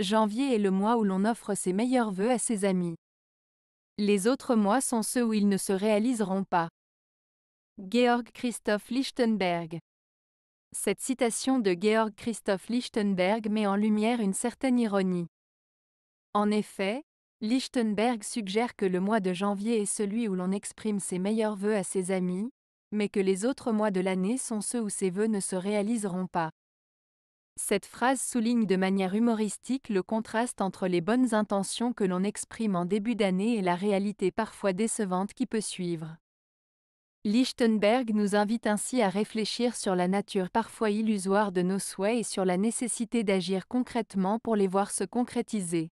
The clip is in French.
Janvier est le mois où l'on offre ses meilleurs vœux à ses amis. Les autres mois sont ceux où ils ne se réaliseront pas. Georg Christoph Lichtenberg Cette citation de Georg Christoph Lichtenberg met en lumière une certaine ironie. En effet, Lichtenberg suggère que le mois de janvier est celui où l'on exprime ses meilleurs vœux à ses amis, mais que les autres mois de l'année sont ceux où ses vœux ne se réaliseront pas. Cette phrase souligne de manière humoristique le contraste entre les bonnes intentions que l'on exprime en début d'année et la réalité parfois décevante qui peut suivre. Lichtenberg nous invite ainsi à réfléchir sur la nature parfois illusoire de nos souhaits et sur la nécessité d'agir concrètement pour les voir se concrétiser.